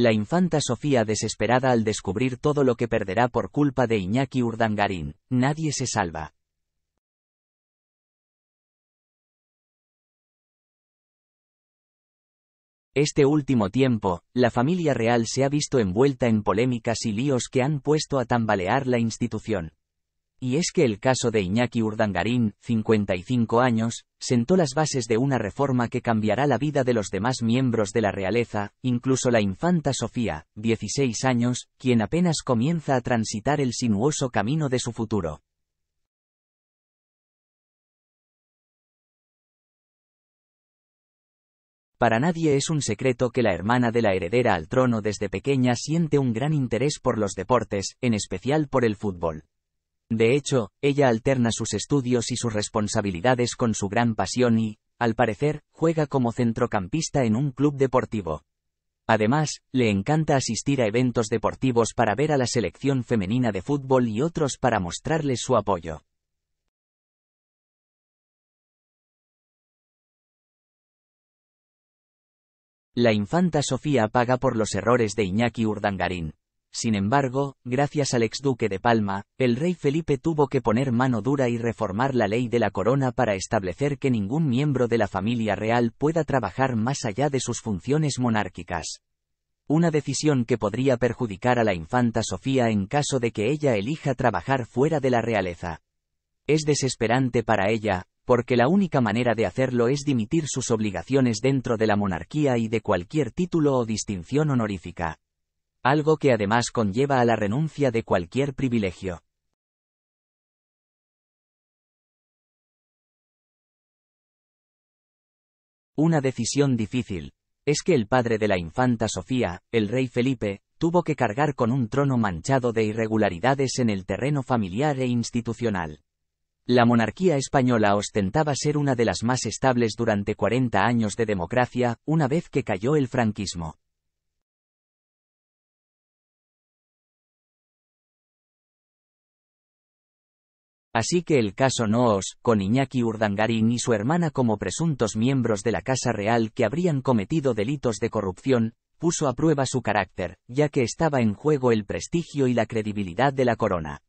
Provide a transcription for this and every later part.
La infanta Sofía desesperada al descubrir todo lo que perderá por culpa de Iñaki Urdangarín, nadie se salva. Este último tiempo, la familia real se ha visto envuelta en polémicas y líos que han puesto a tambalear la institución. Y es que el caso de Iñaki Urdangarín, 55 años, sentó las bases de una reforma que cambiará la vida de los demás miembros de la realeza, incluso la infanta Sofía, 16 años, quien apenas comienza a transitar el sinuoso camino de su futuro. Para nadie es un secreto que la hermana de la heredera al trono desde pequeña siente un gran interés por los deportes, en especial por el fútbol. De hecho, ella alterna sus estudios y sus responsabilidades con su gran pasión y, al parecer, juega como centrocampista en un club deportivo. Además, le encanta asistir a eventos deportivos para ver a la selección femenina de fútbol y otros para mostrarles su apoyo. La infanta Sofía paga por los errores de Iñaki Urdangarín. Sin embargo, gracias al exduque de Palma, el rey Felipe tuvo que poner mano dura y reformar la ley de la corona para establecer que ningún miembro de la familia real pueda trabajar más allá de sus funciones monárquicas. Una decisión que podría perjudicar a la infanta Sofía en caso de que ella elija trabajar fuera de la realeza. Es desesperante para ella, porque la única manera de hacerlo es dimitir sus obligaciones dentro de la monarquía y de cualquier título o distinción honorífica algo que además conlleva a la renuncia de cualquier privilegio. Una decisión difícil, es que el padre de la infanta Sofía, el rey Felipe, tuvo que cargar con un trono manchado de irregularidades en el terreno familiar e institucional. La monarquía española ostentaba ser una de las más estables durante 40 años de democracia, una vez que cayó el franquismo. Así que el caso Noos, con Iñaki Urdangarín y su hermana como presuntos miembros de la Casa Real que habrían cometido delitos de corrupción, puso a prueba su carácter, ya que estaba en juego el prestigio y la credibilidad de la corona.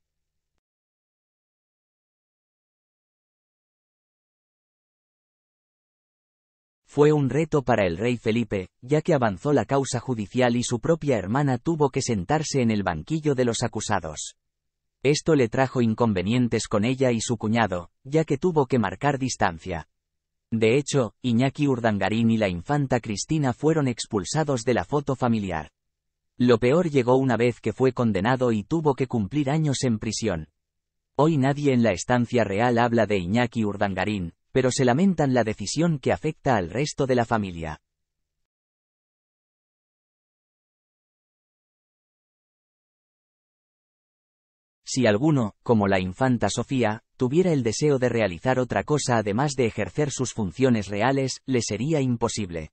Fue un reto para el rey Felipe, ya que avanzó la causa judicial y su propia hermana tuvo que sentarse en el banquillo de los acusados. Esto le trajo inconvenientes con ella y su cuñado, ya que tuvo que marcar distancia. De hecho, Iñaki Urdangarín y la infanta Cristina fueron expulsados de la foto familiar. Lo peor llegó una vez que fue condenado y tuvo que cumplir años en prisión. Hoy nadie en la estancia real habla de Iñaki Urdangarín, pero se lamentan la decisión que afecta al resto de la familia. Si alguno, como la infanta Sofía, tuviera el deseo de realizar otra cosa además de ejercer sus funciones reales, le sería imposible.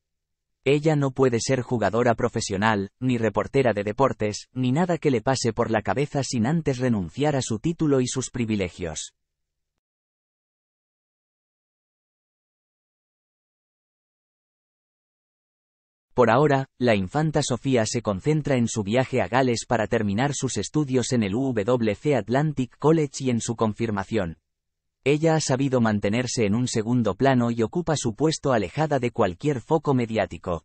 Ella no puede ser jugadora profesional, ni reportera de deportes, ni nada que le pase por la cabeza sin antes renunciar a su título y sus privilegios. Por ahora, la infanta Sofía se concentra en su viaje a Gales para terminar sus estudios en el WC Atlantic College y en su confirmación. Ella ha sabido mantenerse en un segundo plano y ocupa su puesto alejada de cualquier foco mediático.